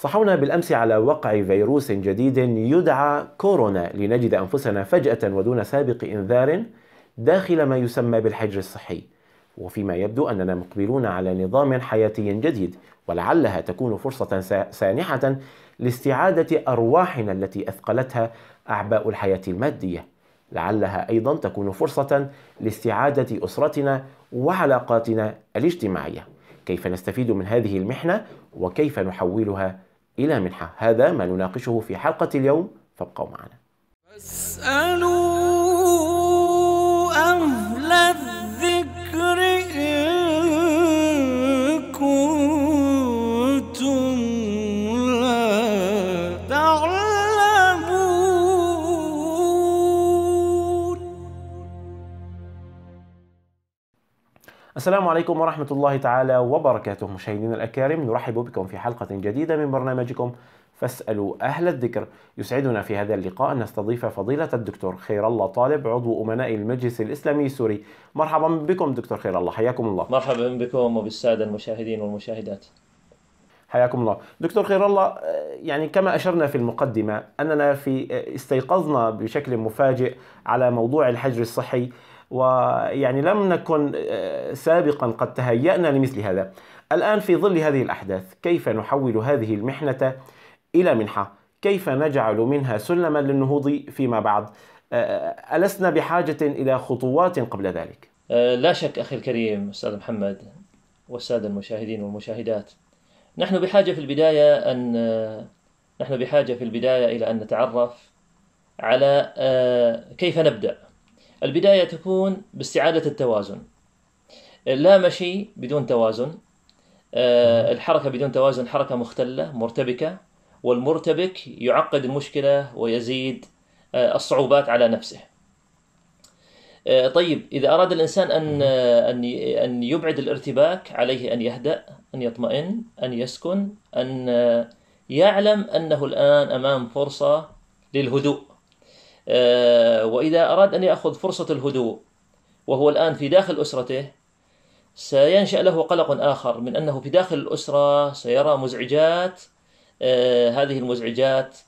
صحونا بالامس على وقع فيروس جديد يدعى كورونا لنجد انفسنا فجاه ودون سابق انذار داخل ما يسمى بالحجر الصحي وفيما يبدو اننا مقبلون على نظام حياتي جديد ولعلها تكون فرصه سانحه لاستعاده ارواحنا التي اثقلتها اعباء الحياه الماديه لعلها ايضا تكون فرصه لاستعاده اسرتنا وعلاقاتنا الاجتماعيه كيف نستفيد من هذه المحنه وكيف نحولها إلى منحة هذا ما نناقشه في حلقة اليوم فابقوا معنا السلام عليكم ورحمة الله تعالى وبركاته مشاهدينا الأكارم نرحب بكم في حلقة جديدة من برنامجكم فاسألوا أهل الذكر يسعدنا في هذا اللقاء أن نستضيف فضيلة الدكتور خير الله طالب عضو أمناء المجلس الإسلامي السوري مرحبا بكم دكتور خير الله حياكم الله مرحبا بكم وبالسادة المشاهدين والمشاهدات حياكم الله دكتور خير الله آه، يعني كما أشرنا في المقدمة أننا في آه، استيقظنا بشكل مفاجئ على موضوع الحجر الصحي ويعني لم نكن آه، سابقا قد تهيأنا لمثل هذا الآن في ظل هذه الأحداث كيف نحول هذه المحنة إلى منحة كيف نجعل منها سلما للنهوض فيما بعد آه، آه، ألسنا بحاجة إلى خطوات قبل ذلك لا شك أخي الكريم أستاذ محمد والسادة المشاهدين والمشاهدات نحن بحاجة في البداية أن نحن بحاجة في البداية إلى أن نتعرف على كيف نبدأ البداية تكون باستعادة التوازن لا مشي بدون توازن آه، الحركة بدون توازن حركة مختلة مرتبكة والمرتبك يعقد المشكلة ويزيد آه، الصعوبات على نفسه آه، طيب إذا أراد الإنسان أن أن يبعد الارتباك عليه أن يهدأ أن يطمئن أن يسكن أن يعلم أنه الآن أمام فرصة للهدوء آه، وإذا أراد أن يأخذ فرصة الهدوء وهو الآن في داخل أسرته سينشأ له قلق آخر من أنه في داخل الأسرة سيرى مزعجات آه، هذه المزعجات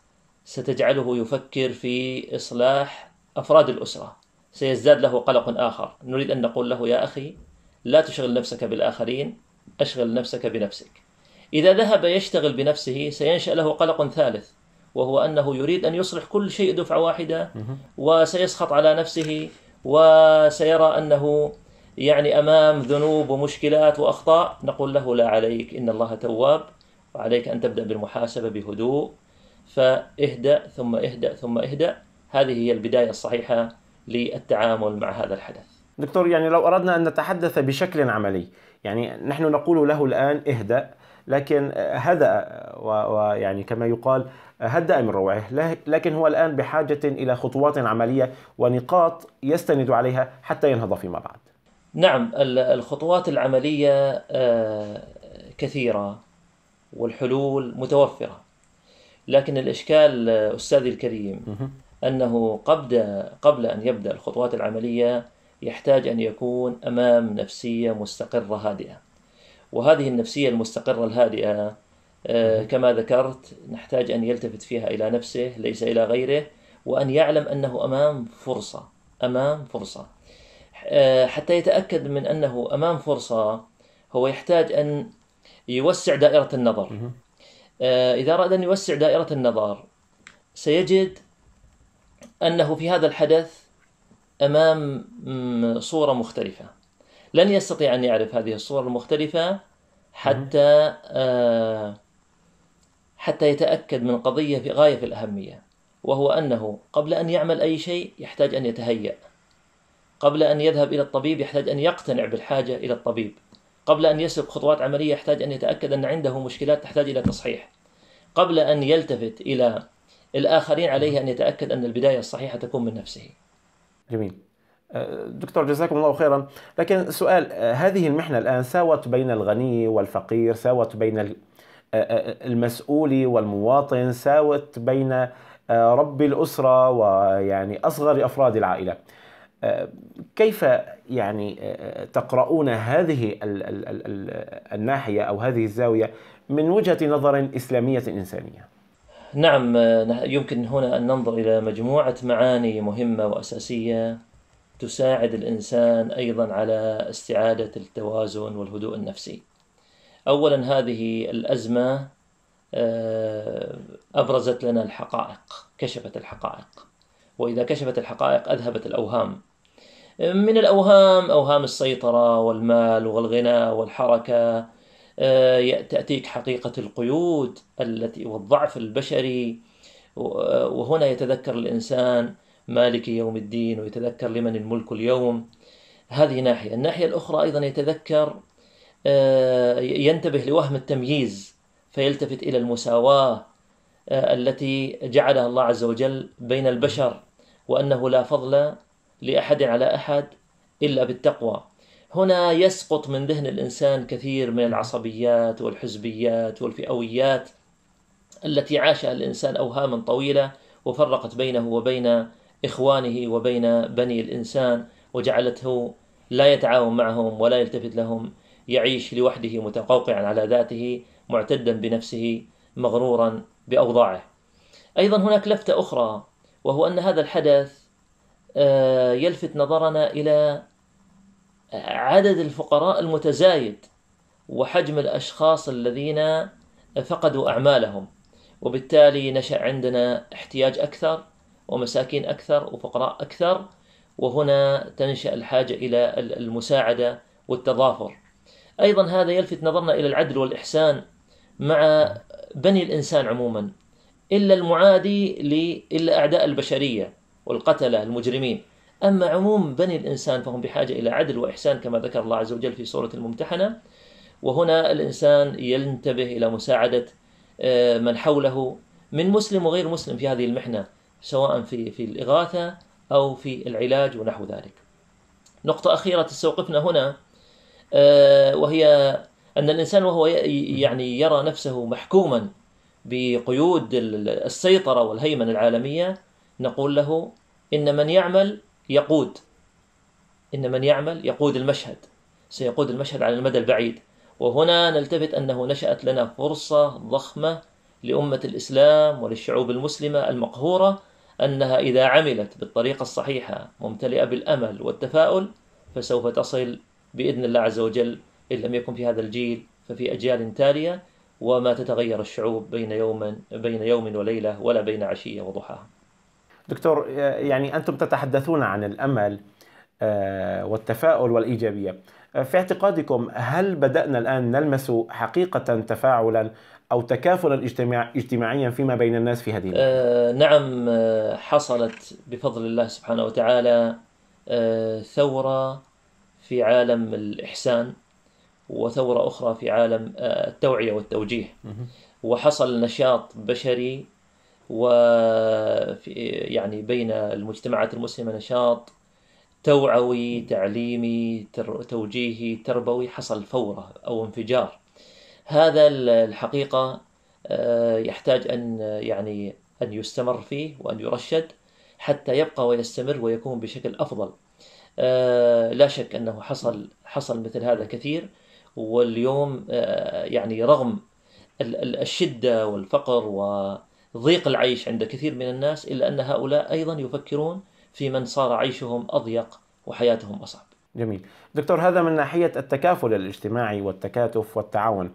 ستجعله يفكر في إصلاح أفراد الأسرة سيزداد له قلق آخر نريد أن نقول له يا أخي لا تشغل نفسك بالآخرين أشغل نفسك بنفسك إذا ذهب يشتغل بنفسه سينشأ له قلق ثالث وهو أنه يريد أن يصلح كل شيء دفعة واحدة وسيسخط على نفسه وسيرى أنه يعني أمام ذنوب ومشكلات وأخطاء نقول له لا عليك إن الله تواب وعليك أن تبدأ بالمحاسبة بهدوء فاهدأ ثم اهدأ ثم اهدأ هذه هي البداية الصحيحة للتعامل مع هذا الحدث دكتور يعني لو أردنا أن نتحدث بشكل عملي يعني نحن نقول له الآن اهدأ لكن هدأ ويعني كما يقال هدأ من روعه لكن هو الآن بحاجة إلى خطوات عملية ونقاط يستند عليها حتى ينهض فيما بعد نعم الخطوات العملية آه، كثيرة والحلول متوفرة لكن الإشكال آه، أستاذي الكريم أنه قبل, قبل أن يبدأ الخطوات العملية يحتاج أن يكون أمام نفسية مستقرة هادئة وهذه النفسية المستقرة الهادئة آه، كما ذكرت نحتاج أن يلتفت فيها إلى نفسه ليس إلى غيره وأن يعلم أنه أمام فرصة أمام فرصة آه، حتى يتأكد من أنه أمام فرصة هو يحتاج أن يوسع دائرة النظر آه، إذا أراد أن يوسع دائرة النظر سيجد أنه في هذا الحدث أمام صورة مختلفة لن يستطيع أن يعرف هذه الصور المختلفة حتى آه، حتى يتأكد من قضية في غاية في الأهمية وهو أنه قبل أن يعمل أي شيء يحتاج أن يتهيأ قبل أن يذهب إلى الطبيب يحتاج أن يقتنع بالحاجة إلى الطبيب قبل أن يسلك خطوات عملية يحتاج أن يتأكد أن عنده مشكلات تحتاج إلى تصحيح قبل أن يلتفت إلى الآخرين عليه أن يتأكد أن البداية الصحيحة تكون من نفسه جميل دكتور جزاكم الله خيرا لكن سؤال آه، هذه المحنة الآن ساوت بين الغني والفقير ساوت بين آه، آه، المسؤول والمواطن ساوت بين رب الأسرة ويعني أصغر أفراد العائلة كيف يعني تقرؤون هذه الناحية أو هذه الزاوية من وجهة نظر إسلامية إنسانية؟ نعم يمكن هنا أن ننظر إلى مجموعة معاني مهمة وأساسية تساعد الإنسان أيضا على استعادة التوازن والهدوء النفسي أولا هذه الأزمة آه، أبرزت لنا الحقائق كشفت الحقائق وإذا كشفت الحقائق أذهبت الأوهام من الأوهام أوهام السيطرة والمال والغنى والحركة آه، تأتيك حقيقة القيود التي والضعف البشري آه، وهنا يتذكر الإنسان مالك يوم الدين ويتذكر لمن الملك اليوم هذه ناحية الناحية الأخرى أيضا يتذكر آه، ينتبه لوهم التمييز فيلتفت إلى المساواة آه، التي جعلها الله عز وجل بين البشر وأنه لا فضل لأحد على أحد إلا بالتقوى هنا يسقط من ذهن الإنسان كثير من العصبيات والحزبيات والفئويات التي عاشها الإنسان أوهاما طويلة وفرقت بينه وبين إخوانه وبين بني الإنسان وجعلته لا يتعاون معهم ولا يلتفت لهم يعيش لوحده متقوقعا على ذاته معتدا بنفسه مغرورا بأوضاعه أيضا هناك لفتة أخرى وهو أن هذا الحدث آه، يلفت نظرنا إلى عدد الفقراء المتزايد وحجم الأشخاص الذين فقدوا أعمالهم وبالتالي نشأ عندنا احتياج أكثر ومساكين أكثر وفقراء أكثر وهنا تنشأ الحاجة إلى المساعدة والتظافر أيضا هذا يلفت نظرنا إلى العدل والإحسان مع بني الإنسان عموما إلا المعادي إلا أعداء البشرية والقتلة المجرمين أما عموم بني الإنسان فهم بحاجة إلى عدل وإحسان كما ذكر الله عز وجل في سورة الممتحنة وهنا الإنسان ينتبه إلى مساعدة آه، من حوله من مسلم وغير مسلم في هذه المحنة سواء في في الإغاثة أو في العلاج ونحو ذلك. نقطة أخيرة تستوقفنا هنا آه، وهي أن الإنسان وهو يعني يرى نفسه محكوما بقيود السيطرة والهيمنة العالمية نقول له إن من يعمل يقود إن من يعمل يقود المشهد سيقود المشهد على المدى البعيد وهنا نلتفت أنه نشأت لنا فرصة ضخمة لأمة الإسلام وللشعوب المسلمة المقهورة أنها إذا عملت بالطريقة الصحيحة ممتلئة بالأمل والتفاؤل فسوف تصل بإذن الله عز وجل إن لم يكن في هذا الجيل ففي أجيال تالية وما تتغير الشعوب بين يوم بين يوم وليلة ولا بين عشية وضحاها. دكتور يعني أنتم تتحدثون عن الأمل آه، والتفاؤل والإيجابية آه، في اعتقادكم هل بدأنا الآن نلمس حقيقة تفاعلا أو تكافلا اجتماعيا فيما بين الناس في هذه آه نعم آه، حصلت بفضل الله سبحانه وتعالى آه ثورة في عالم الإحسان وثورة أخرى في عالم آه، التوعية والتوجيه وحصل نشاط بشري و يعني بين المجتمعات المسلمة نشاط توعوي تعليمي توجيهي تربوي حصل فورة أو انفجار هذا الحقيقة آه، يحتاج أن آه، يعني أن يستمر فيه وأن يرشد حتى يبقى ويستمر ويكون بشكل أفضل آه، لا شك أنه حصل حصل مثل هذا كثير واليوم يعني رغم الشدة والفقر وضيق العيش عند كثير من الناس إلا أن هؤلاء أيضا يفكرون في من صار عيشهم أضيق وحياتهم أصعب جميل دكتور هذا من ناحية التكافل الاجتماعي والتكاتف والتعاون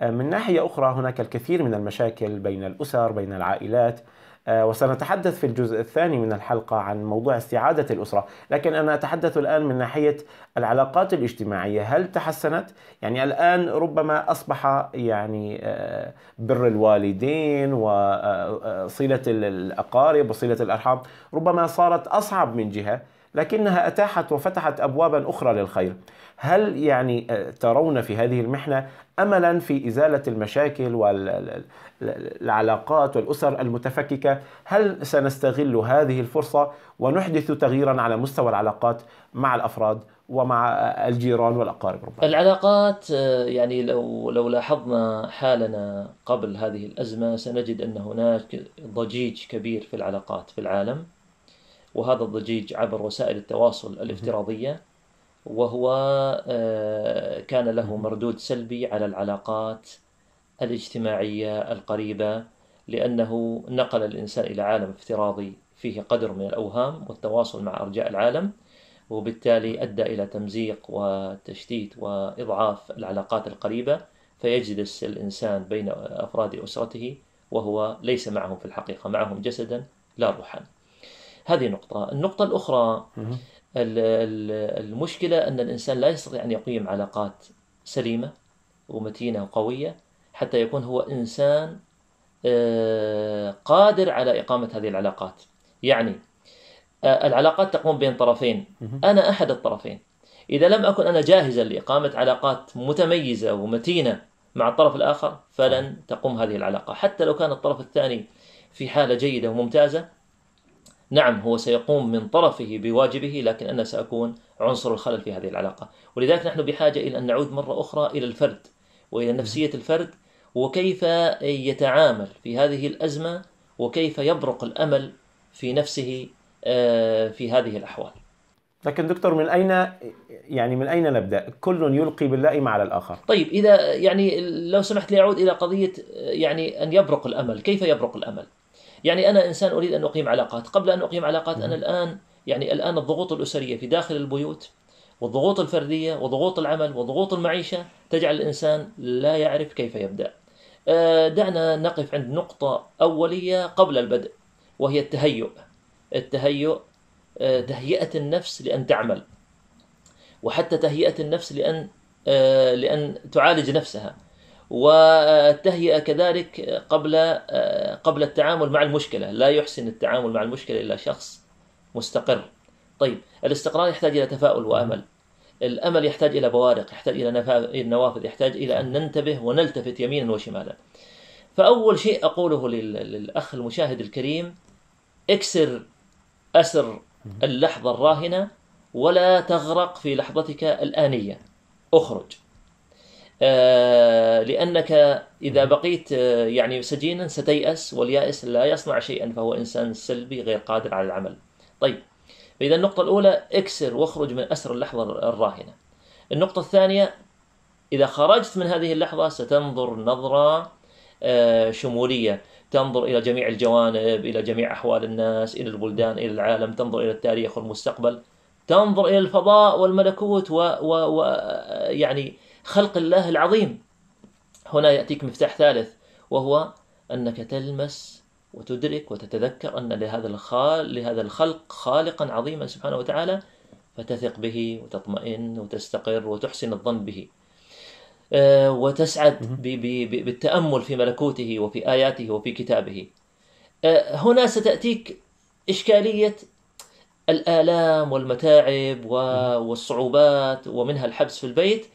آه، من ناحية أخرى هناك الكثير من المشاكل بين الأسر بين العائلات آه، وسنتحدث في الجزء الثاني من الحلقة عن موضوع استعادة الأسرة لكن أنا أتحدث الآن من ناحية العلاقات الاجتماعية هل تحسنت؟ يعني الآن ربما أصبح يعني آه، بر الوالدين وصلة الأقارب وصلة الأرحام ربما صارت أصعب من جهة لكنها أتاحت وفتحت أبوابا أخرى للخير هل يعني آه، ترون في هذه المحنة أملا في إزالة المشاكل والعلاقات والأسر المتفككة هل سنستغل هذه الفرصة ونحدث تغييرا على مستوى العلاقات مع الأفراد ومع الجيران والأقارب ربما العلاقات آه، يعني لو, لو لاحظنا حالنا قبل هذه الأزمة سنجد أن هناك ضجيج كبير في العلاقات في العالم وهذا الضجيج عبر وسائل التواصل الافتراضية وهو آه، كان له مردود سلبي على العلاقات الاجتماعية القريبة لأنه نقل الإنسان إلى عالم افتراضي فيه قدر من الأوهام والتواصل مع أرجاء العالم وبالتالي أدى إلى تمزيق وتشتيت وإضعاف العلاقات القريبة فيجلس الإنسان بين أفراد أسرته وهو ليس معهم في الحقيقة معهم جسدا لا روحا هذه نقطة النقطة الأخرى المشكلة أن الإنسان لا يستطيع أن يقيم علاقات سليمة ومتينة وقوية حتى يكون هو إنسان آه، قادر على إقامة هذه العلاقات يعني آه، العلاقات تقوم بين طرفين أنا أحد الطرفين إذا لم أكن أنا جاهزا لإقامة علاقات متميزة ومتينة مع الطرف الآخر فلن تقوم هذه العلاقة حتى لو كان الطرف الثاني في حالة جيدة وممتازة نعم هو سيقوم من طرفه بواجبه لكن أنا سأكون عنصر الخلل في هذه العلاقة ولذلك نحن بحاجة إلى أن نعود مرة أخرى إلى الفرد وإلى نفسية الفرد وكيف يتعامل في هذه الأزمة وكيف يبرق الأمل في نفسه آه، في هذه الأحوال لكن دكتور من اين يعني من اين نبدا؟ كل يلقي باللائم على الاخر. طيب اذا يعني لو سمحت لي اعود الى قضيه آه، يعني ان يبرق الامل، كيف يبرق الامل؟ يعني أنا إنسان أريد أن أقيم علاقات قبل أن أقيم علاقات أنا نعم. الآن يعني الآن الضغوط الأسرية في داخل البيوت والضغوط الفردية وضغوط العمل وضغوط المعيشة تجعل الإنسان لا يعرف كيف يبدأ آه، دعنا نقف عند نقطة أولية قبل البدء وهي التهيؤ التهيؤ آه، تهيئة النفس لأن تعمل وحتى تهيئة النفس لأن آه، لأن تعالج نفسها والتهيئة كذلك قبل قبل التعامل مع المشكلة لا يحسن التعامل مع المشكلة إلا شخص مستقر طيب الاستقرار يحتاج إلى تفاؤل وأمل الأمل يحتاج إلى بوارق يحتاج إلى نوافذ يحتاج إلى أن ننتبه ونلتفت يمينا وشمالا فأول شيء أقوله للأخ المشاهد الكريم اكسر أسر اللحظة الراهنة ولا تغرق في لحظتك الآنية اخرج آه، لأنك إذا بقيت آه، يعني سجينا ستيأس واليائس لا يصنع شيئا فهو إنسان سلبي غير قادر على العمل طيب فإذا النقطة الأولى اكسر واخرج من أسر اللحظة الراهنة النقطة الثانية إذا خرجت من هذه اللحظة ستنظر نظرة آه، شمولية تنظر إلى جميع الجوانب إلى جميع أحوال الناس إلى البلدان إلى العالم تنظر إلى التاريخ والمستقبل تنظر إلى الفضاء والملكوت و, و... و... يعني خلق الله العظيم هنا يأتيك مفتاح ثالث وهو أنك تلمس وتدرك وتتذكر أن لهذا الخال لهذا الخلق خالقا عظيما سبحانه وتعالى فتثق به وتطمئن وتستقر وتحسن الظن به آه، وتسعد بالتأمل في ملكوته وفي آياته وفي كتابه آه، هنا ستأتيك إشكالية الآلام والمتاعب والصعوبات ومنها الحبس في البيت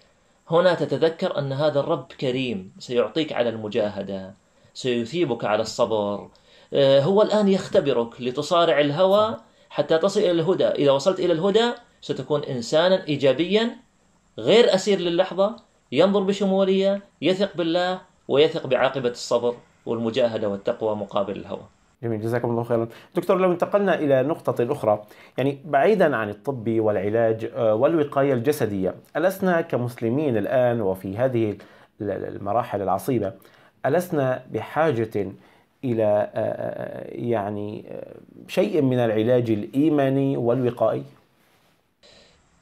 هنا تتذكر أن هذا الرب كريم سيعطيك على المجاهدة سيثيبك على الصبر آه، هو الآن يختبرك لتصارع الهوى حتى تصل إلى الهدى إذا وصلت إلى الهدى ستكون إنسانا إيجابيا غير أسير للحظة ينظر بشمولية يثق بالله ويثق بعاقبة الصبر والمجاهدة والتقوى مقابل الهوى جميل جزاكم الله خيرا دكتور لو انتقلنا إلى نقطة أخرى يعني بعيدا عن الطب والعلاج آه، والوقاية الجسدية ألسنا كمسلمين الآن وفي هذه المراحل العصيبة ألسنا بحاجة إلى آه، آه، يعني شيء من العلاج الإيماني والوقائي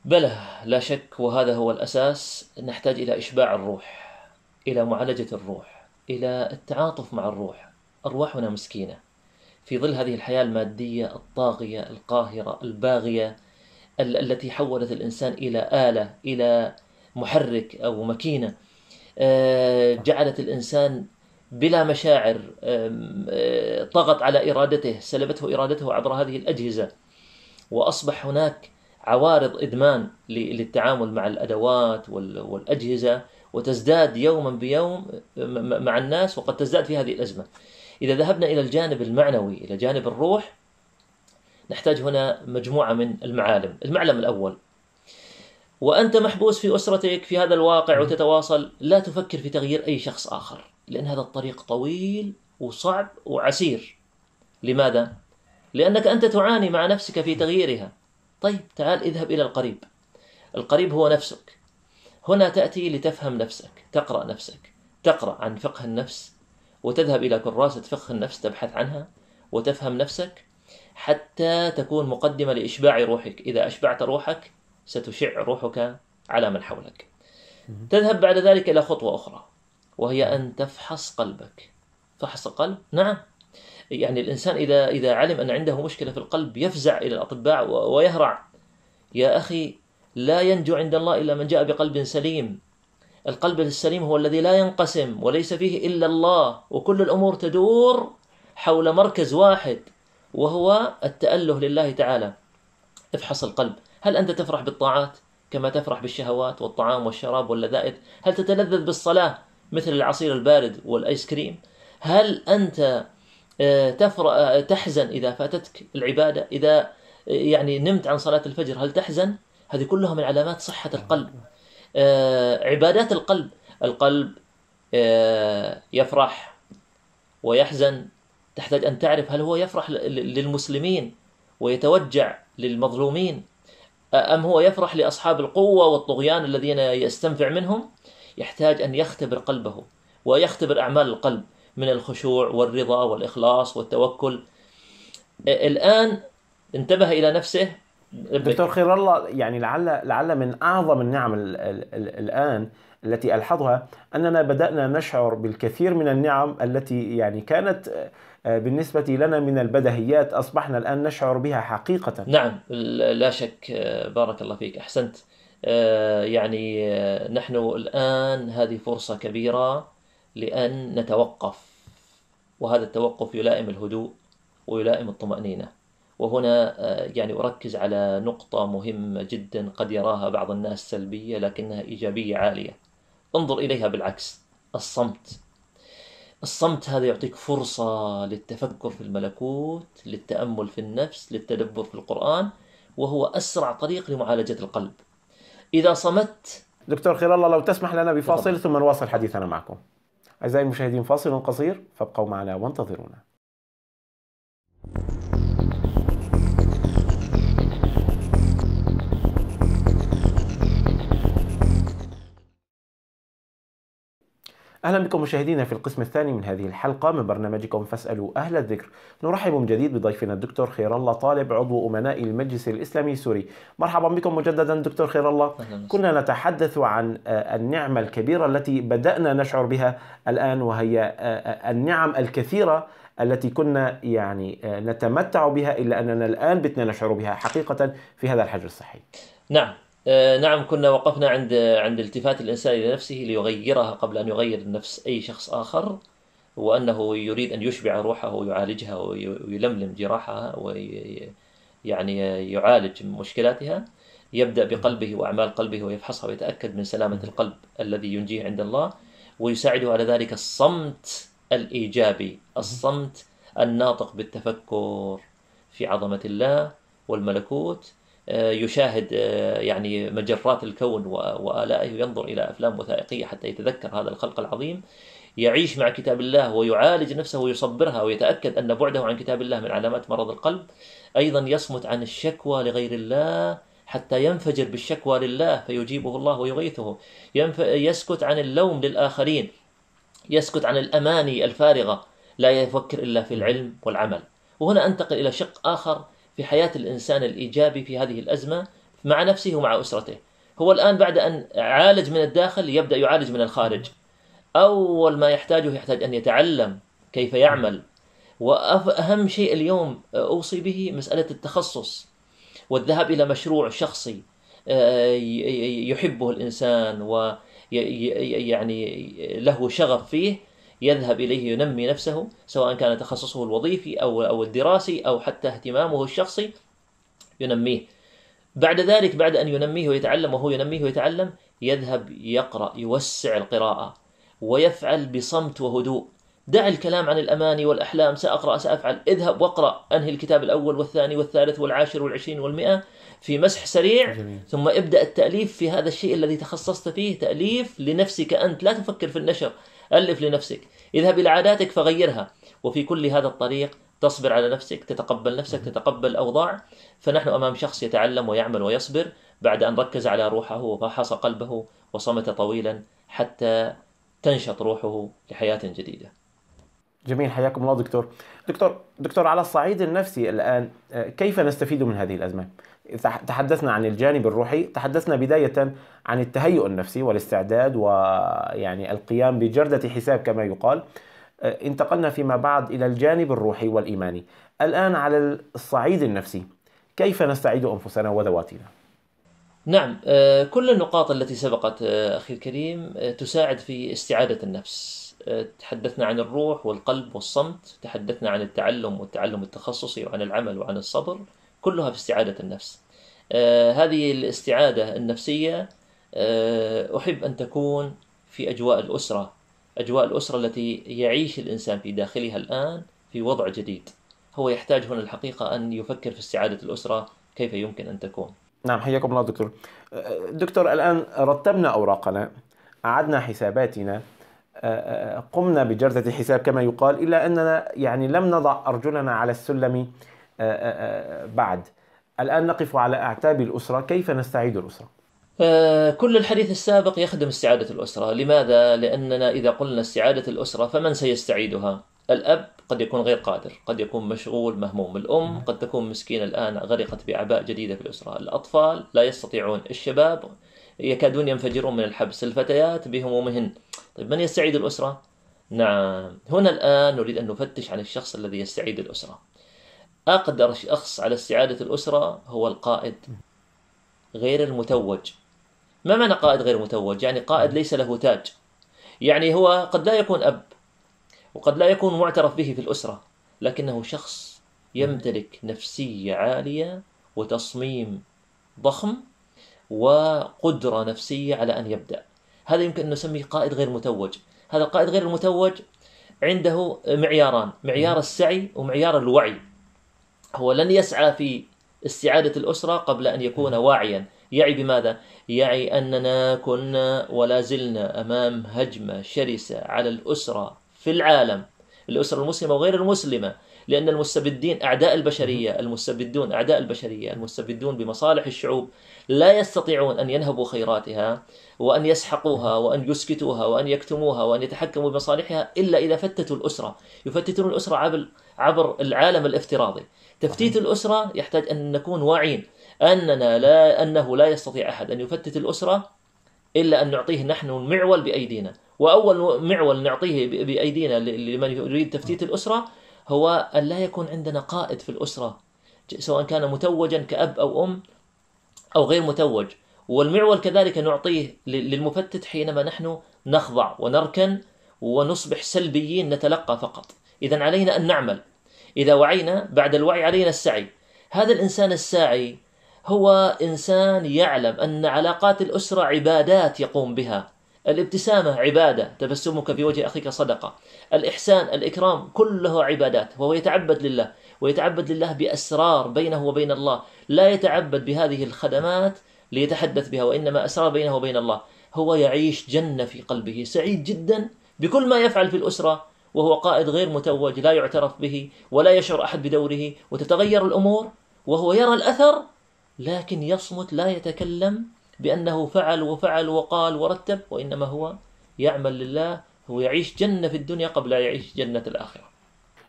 بلى لا شك وهذا هو الأساس نحتاج إلى إشباع الروح إلى معالجة الروح إلى التعاطف مع الروح أرواحنا مسكينة في ظل هذه الحياة المادية الطاغية القاهرة الباغية التي حولت الإنسان إلى آلة إلى محرك أو ماكينة آه، جعلت الإنسان بلا مشاعر آه، طغت على إرادته سلبته إرادته عبر هذه الأجهزة وأصبح هناك عوارض إدمان للتعامل مع الأدوات والأجهزة وتزداد يوما بيوم مع الناس وقد تزداد في هذه الأزمة إذا ذهبنا إلى الجانب المعنوي إلى جانب الروح نحتاج هنا مجموعة من المعالم المعلم الأول وأنت محبوس في أسرتك في هذا الواقع وتتواصل لا تفكر في تغيير أي شخص آخر لأن هذا الطريق طويل وصعب وعسير لماذا؟ لأنك أنت تعاني مع نفسك في تغييرها طيب تعال اذهب إلى القريب القريب هو نفسك هنا تأتي لتفهم نفسك تقرأ نفسك تقرأ عن فقه النفس وتذهب إلى كراسة فقه النفس تبحث عنها وتفهم نفسك حتى تكون مقدمة لإشباع روحك إذا أشبعت روحك ستشع روحك على من حولك تذهب بعد ذلك إلى خطوة أخرى وهي أن تفحص قلبك فحص القلب نعم يعني الإنسان إذا إذا علم أن عنده مشكلة في القلب يفزع إلى الأطباء ويهرع يا أخي لا ينجو عند الله إلا من جاء بقلب سليم القلب السليم هو الذي لا ينقسم وليس فيه إلا الله وكل الأمور تدور حول مركز واحد وهو التأله لله تعالى افحص القلب هل أنت تفرح بالطاعات كما تفرح بالشهوات والطعام والشراب واللذائذ هل تتلذذ بالصلاة مثل العصير البارد والآيس كريم هل أنت آه، تفرأ آه، تحزن إذا فاتتك العبادة إذا آه، يعني نمت عن صلاة الفجر هل تحزن هذه كلها من علامات صحة القلب آه، عبادات القلب القلب آه، يفرح ويحزن تحتاج أن تعرف هل هو يفرح للمسلمين ويتوجع للمظلومين أم هو يفرح لأصحاب القوة والطغيان الذين يستنفع منهم يحتاج أن يختبر قلبه ويختبر أعمال القلب من الخشوع والرضا والإخلاص والتوكل الآن انتبه إلى نفسه دكتور خير الله يعني لعل لعل من اعظم النعم الـ الـ الـ الان التي الحظها اننا بدانا نشعر بالكثير من النعم التي يعني كانت آه، بالنسبه لنا من البدهيات اصبحنا الان نشعر بها حقيقه. نعم لا شك آه، بارك الله فيك احسنت. آه، يعني نحن الان هذه فرصه كبيره لان نتوقف وهذا التوقف يلائم الهدوء ويلائم الطمأنينة وهنا آه، يعني أركز على نقطة مهمة جدا قد يراها بعض الناس سلبية لكنها إيجابية عالية انظر إليها بالعكس الصمت الصمت هذا يعطيك فرصة للتفكر في الملكوت للتأمل في النفس للتدبر في القرآن وهو أسرع طريق لمعالجة القلب إذا صمت دكتور خير الله لو تسمح لنا بفاصل ثم نواصل حديثنا معكم أعزائي المشاهدين فاصل قصير فابقوا معنا وانتظرونا اهلا بكم مشاهدينا في القسم الثاني من هذه الحلقه من برنامجكم فاسالوا اهل الذكر نرحب من جديد بضيفنا الدكتور خير الله طالب عضو امناء المجلس الاسلامي السوري مرحبا بكم مجددا دكتور خير الله كنا نتحدث عن آه، النعمه الكبيره التي بدانا نشعر بها الان وهي آه، آه، النعم الكثيره التي كنا يعني نتمتع بها الا اننا الان بتنا نشعر بها حقيقه في هذا الحجر الصحي نعم آه، نعم كنا وقفنا عند عند التفات الانسان الى نفسه ليغيرها قبل ان يغير النفس اي شخص اخر وانه يريد ان يشبع روحه ويعالجها ويلملم جراحها ويعني يعالج مشكلاتها يبدا بقلبه واعمال قلبه ويفحصها ويتاكد من سلامه القلب الذي ينجيه عند الله ويساعده على ذلك الصمت الايجابي الصمت الناطق بالتفكر في عظمه الله والملكوت آه، يشاهد آه، يعني مجرات الكون وآلائه وينظر إلى أفلام وثائقية حتى يتذكر هذا الخلق العظيم يعيش مع كتاب الله ويعالج نفسه ويصبرها ويتأكد أن بعده عن كتاب الله من علامات مرض القلب أيضا يصمت عن الشكوى لغير الله حتى ينفجر بالشكوى لله فيجيبه الله ويغيثه ينف... يسكت عن اللوم للآخرين يسكت عن الأماني الفارغة لا يفكر إلا في العلم والعمل وهنا أنتقل إلى شق آخر في حياة الإنسان الإيجابي في هذه الأزمة مع نفسه ومع أسرته هو الآن بعد أن عالج من الداخل يبدأ يعالج من الخارج أول ما يحتاجه يحتاج أن يتعلم كيف يعمل وأهم شيء اليوم أوصي به مسألة التخصص والذهاب إلى مشروع شخصي آه، يحبه الإنسان و يعني له شغف فيه يذهب إليه ينمي نفسه سواء كان تخصصه الوظيفي أو أو الدراسي أو حتى اهتمامه الشخصي ينميه بعد ذلك بعد أن ينميه ويتعلم وهو ينميه ويتعلم يذهب يقرأ يوسع القراءة ويفعل بصمت وهدوء دع الكلام عن الأماني والأحلام سأقرأ سأفعل اذهب واقرأ أنهي الكتاب الأول والثاني والثالث والعاشر والعشرين والمئة في مسح سريع جميل. ثم ابدأ التأليف في هذا الشيء الذي تخصصت فيه تأليف لنفسك أنت لا تفكر في النشر ألف لنفسك اذهب إلى عاداتك فغيرها وفي كل هذا الطريق تصبر على نفسك تتقبل نفسك تتقبل الأوضاع فنحن أمام شخص يتعلم ويعمل ويصبر بعد أن ركز على روحه وفحص قلبه وصمت طويلا حتى تنشط روحه لحياة جديدة جميل حياكم الله دكتور دكتور دكتور على الصعيد النفسي الآن آه، كيف نستفيد من هذه الأزمة؟ تحدثنا عن الجانب الروحي تحدثنا بداية عن التهيؤ النفسي والاستعداد ويعني القيام بجردة حساب كما يقال آه، انتقلنا فيما بعد إلى الجانب الروحي والإيماني الآن على الصعيد النفسي كيف نستعيد أنفسنا وذواتنا؟ نعم آه، كل النقاط التي سبقت آه، أخي الكريم تساعد في استعادة النفس تحدثنا عن الروح والقلب والصمت تحدثنا عن التعلم والتعلم التخصصي وعن العمل وعن الصبر كلها في استعادة النفس آه، هذه الاستعادة النفسية آه، أحب أن تكون في أجواء الأسرة أجواء الأسرة التي يعيش الإنسان في داخلها الآن في وضع جديد هو يحتاج هنا الحقيقة أن يفكر في استعادة الأسرة كيف يمكن أن تكون نعم حياكم الله دكتور آه، دكتور الآن رتبنا أوراقنا أعدنا حساباتنا قمنا بجردة حساب كما يقال إلا أننا يعني لم نضع أرجلنا على السلم آه، آه، آه، بعد الآن نقف على أعتاب الأسرة كيف نستعيد الأسرة؟ كل الحديث السابق يخدم استعادة الأسرة لماذا؟ لأننا إذا قلنا استعادة الأسرة فمن سيستعيدها؟ الأب قد يكون غير قادر قد يكون مشغول مهموم الأم نعم. قد تكون مسكينة الآن غرقت بأعباء جديدة في الأسرة الأطفال لا يستطيعون الشباب يكادون ينفجرون من الحبس الفتيات بهمومهن طيب من يستعيد الأسرة؟ نعم هنا الآن نريد أن نفتش عن الشخص الذي يستعيد الأسرة أقدر شخص على استعادة الأسرة هو القائد غير المتوج ما معنى قائد غير متوج؟ يعني قائد ليس له تاج يعني هو قد لا يكون أب وقد لا يكون معترف به في الأسرة لكنه شخص يمتلك نفسية عالية وتصميم ضخم وقدرة نفسية على أن يبدأ هذا يمكن أن نسميه قائد غير متوج هذا القائد غير المتوج عنده معياران معيار السعي ومعيار الوعي هو لن يسعى في استعادة الأسرة قبل أن يكون واعيا يعي بماذا؟ يعي أننا كنا ولا زلنا أمام هجمة شرسة على الأسرة في العالم الأسرة المسلمة وغير المسلمة لأن المستبدين أعداء البشرية المستبدون أعداء البشرية المستبدون بمصالح الشعوب لا يستطيعون أن ينهبوا خيراتها وأن يسحقوها وأن يسكتوها وأن يكتموها وأن يتحكموا بمصالحها إلا إذا فتتوا الأسرة يفتتون الأسرة عبر العالم الافتراضي تفتيت الأسرة يحتاج أن نكون واعين أننا لا أنه لا يستطيع أحد أن يفتت الأسرة إلا أن نعطيه نحن المعول بأيدينا وأول معول نعطيه بأيدينا لمن يريد تفتيت نعم. الأسرة هو أن لا يكون عندنا قائد في الأسرة سواء كان متوجا كأب أو أم أو غير متوج والمعول كذلك نعطيه للمفتت حينما نحن نخضع ونركن ونصبح سلبيين نتلقى فقط إذا علينا أن نعمل إذا وعينا بعد الوعي علينا السعي هذا الإنسان الساعي هو إنسان يعلم أن علاقات الأسرة عبادات يقوم بها الابتسامة عبادة تبسمك في وجه أخيك صدقة الإحسان الإكرام كله عبادات وهو يتعبد لله ويتعبد لله بأسرار بينه وبين الله لا يتعبد بهذه الخدمات ليتحدث بها وإنما أسرار بينه وبين الله هو يعيش جنة في قلبه سعيد جدا بكل ما يفعل في الأسرة وهو قائد غير متوج لا يعترف به ولا يشعر أحد بدوره وتتغير الأمور وهو يرى الأثر لكن يصمت لا يتكلم بأنه فعل وفعل وقال ورتب وإنما هو يعمل لله هو يعيش جنة في الدنيا قبل أن يعيش جنة الآخرة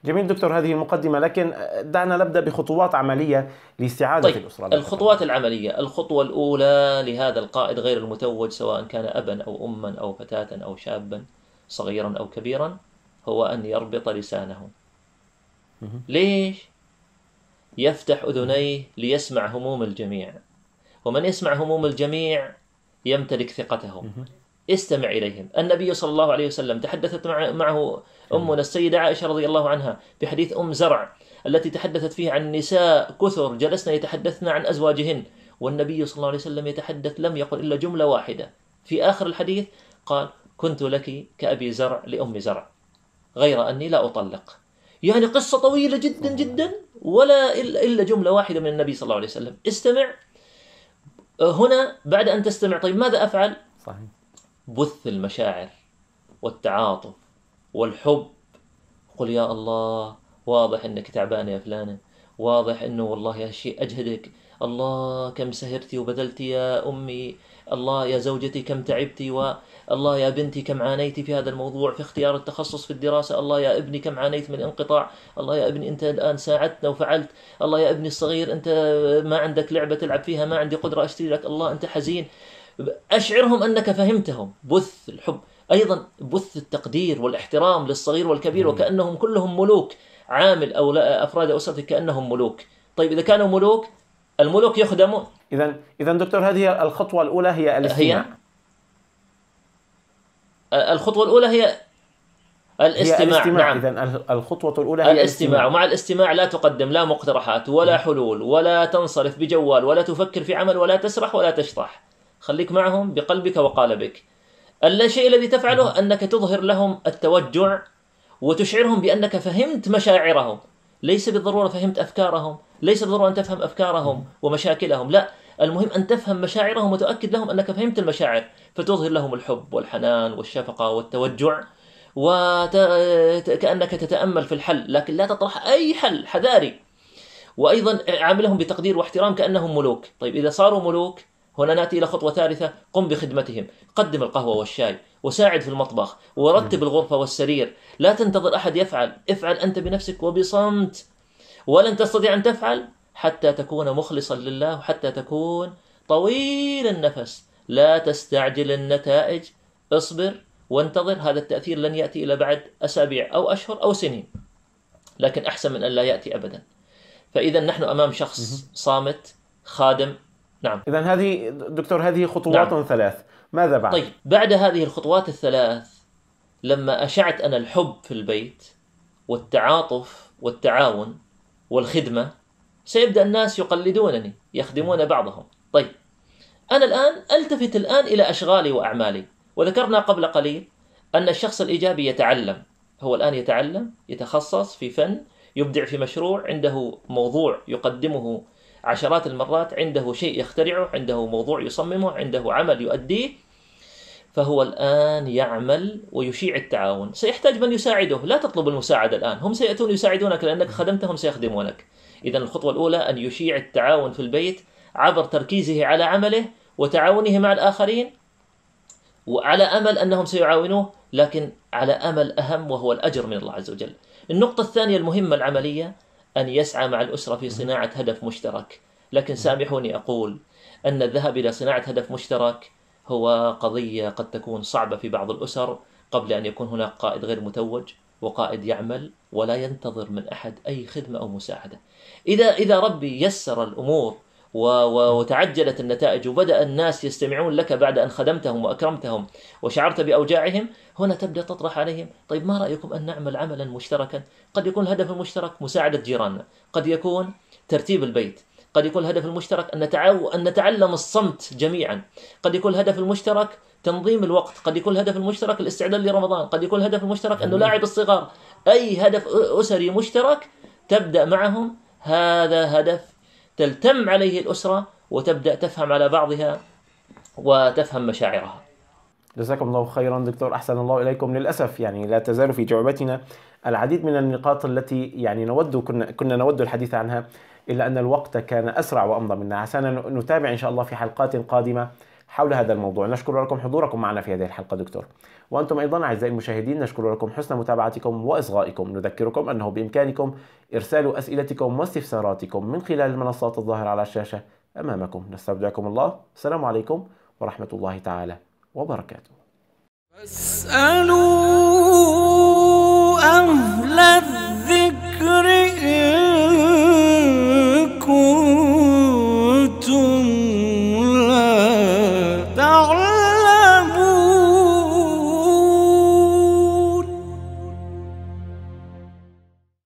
جميل دكتور هذه المقدمه لكن دعنا نبدأ بخطوات عملية لاستعادة طيب الأسرة الخطوات العملية الخطوة الأولى لهذا القائد غير المتوج سواء كان أبا أو أما أو فتاة أو شابا صغيرا أو كبيرا هو أن يربط لسانه ليش؟ يفتح أذنيه ليسمع هموم الجميع ومن يسمع هموم الجميع يمتلك ثقتهم استمع إليهم النبي صلى الله عليه وسلم تحدثت معه أمنا السيدة عائشة رضي الله عنها بحديث أم زرع التي تحدثت فيه عن نساء كثر جلسنا يتحدثن عن أزواجهن والنبي صلى الله عليه وسلم يتحدث لم يقل إلا جملة واحدة في آخر الحديث قال كنت لك كأبي زرع لأم زرع غير أني لا أطلق يعني قصة طويلة جدا جدا ولا إلا جملة واحدة من النبي صلى الله عليه وسلم استمع هنا بعد أن تستمع طيب ماذا أفعل صحيح. بث المشاعر والتعاطف والحب قل يا الله واضح أنك تعبان يا فلانة واضح أنه والله يا شيء أجهدك الله كم سهرتي وبذلتي يا أمي الله يا زوجتي كم تعبتي و الله يا بنتي كم عانيتي في هذا الموضوع في اختيار التخصص في الدراسة الله يا ابني كم عانيت من انقطاع الله يا ابني أنت الآن ساعدتنا وفعلت الله يا ابني الصغير أنت ما عندك لعبة تلعب فيها ما عندي قدرة أشتري لك الله أنت حزين أشعرهم أنك فهمتهم بث الحب أيضا بث التقدير والاحترام للصغير والكبير وكأنهم كلهم ملوك عامل أو لا أفراد أسرتك كأنهم ملوك طيب إذا كانوا ملوك الملوك يخدمون إذا إذا دكتور هذه الخطوة الأولى هي الاستماع هي الخطوة الأولى هي الاستماع, هي الاستماع. نعم إذا الخطوة الأولى هي الاستماع. الاستماع ومع الاستماع لا تقدم لا مقترحات ولا نعم. حلول ولا تنصرف بجوال ولا تفكر في عمل ولا تسرح ولا تشطح خليك معهم بقلبك وقالبك الشيء الذي تفعله نعم. أنك تظهر لهم التوجع وتشعرهم بأنك فهمت مشاعرهم ليس بالضرورة فهمت أفكارهم ليس بالضرورة أن تفهم أفكارهم ومشاكلهم لا المهم أن تفهم مشاعرهم وتؤكد لهم أنك فهمت المشاعر فتظهر لهم الحب والحنان والشفقة والتوجع وكأنك تتأمل في الحل لكن لا تطرح أي حل حذاري وأيضا عاملهم بتقدير واحترام كأنهم ملوك طيب إذا صاروا ملوك هنا ناتي الى خطوه ثالثه قم بخدمتهم قدم القهوه والشاي وساعد في المطبخ ورتب الغرفه والسرير لا تنتظر احد يفعل افعل انت بنفسك وبصمت ولن تستطيع أن تفعل حتى تكون مخلصا لله وحتى تكون طويل النفس لا تستعجل النتائج اصبر وانتظر هذا التأثير لن يأتي إلى بعد أسابيع أو أشهر أو سنين لكن أحسن من أن لا يأتي أبدا فإذا نحن أمام شخص صامت خادم نعم إذا هذه دكتور هذه خطوات نعم. ثلاث ماذا بعد؟ طيب بعد هذه الخطوات الثلاث لما أشعت أنا الحب في البيت والتعاطف والتعاون والخدمة سيبدأ الناس يقلدونني يخدمون بعضهم طيب أنا الآن ألتفت الآن إلى أشغالي وأعمالي وذكرنا قبل قليل أن الشخص الإيجابي يتعلم هو الآن يتعلم يتخصص في فن يبدع في مشروع عنده موضوع يقدمه عشرات المرات عنده شيء يخترعه عنده موضوع يصممه عنده عمل يؤديه فهو الآن يعمل ويشيع التعاون سيحتاج من يساعده لا تطلب المساعدة الآن هم سيأتون يساعدونك لأنك خدمتهم سيخدمونك إذا الخطوة الأولى أن يشيع التعاون في البيت عبر تركيزه على عمله وتعاونه مع الآخرين وعلى أمل أنهم سيعاونوه لكن على أمل أهم وهو الأجر من الله عز وجل النقطة الثانية المهمة العملية أن يسعى مع الأسرة في صناعة هدف مشترك لكن سامحوني أقول أن الذهاب إلى صناعة هدف مشترك هو قضية قد تكون صعبة في بعض الأسر قبل أن يكون هناك قائد غير متوج وقائد يعمل ولا ينتظر من أحد أي خدمة أو مساعدة إذا, إذا ربي يسر الأمور وتعجلت النتائج وبدأ الناس يستمعون لك بعد أن خدمتهم وأكرمتهم وشعرت بأوجاعهم هنا تبدأ تطرح عليهم طيب ما رأيكم أن نعمل عملا مشتركا قد يكون الهدف المشترك مساعدة جيراننا قد يكون ترتيب البيت قد يكون الهدف المشترك أن أن نتعلم الصمت جميعا قد يكون الهدف المشترك تنظيم الوقت قد يكون الهدف المشترك الاستعداد لرمضان قد يكون الهدف المشترك أن نلاعب الصغار أي هدف أسري مشترك تبدأ معهم هذا هدف تلتم عليه الأسرة وتبدأ تفهم على بعضها وتفهم مشاعرها جزاكم الله خيرا دكتور احسن الله اليكم للاسف يعني لا تزال في جعبتنا العديد من النقاط التي يعني نود كنا كنا نود الحديث عنها إلا أن الوقت كان أسرع وأمضى منا سنتابع إن شاء الله في حلقات قادمة حول هذا الموضوع نشكر لكم حضوركم معنا في هذه الحلقة دكتور وأنتم أيضا أعزائي المشاهدين نشكر لكم حسن متابعتكم وإصغائكم نذكركم أنه بإمكانكم إرسال أسئلتكم واستفساراتكم من خلال المنصات الظاهرة على الشاشة أمامكم نستودعكم الله السلام عليكم ورحمة الله تعالى وبركاته اسالوا أهل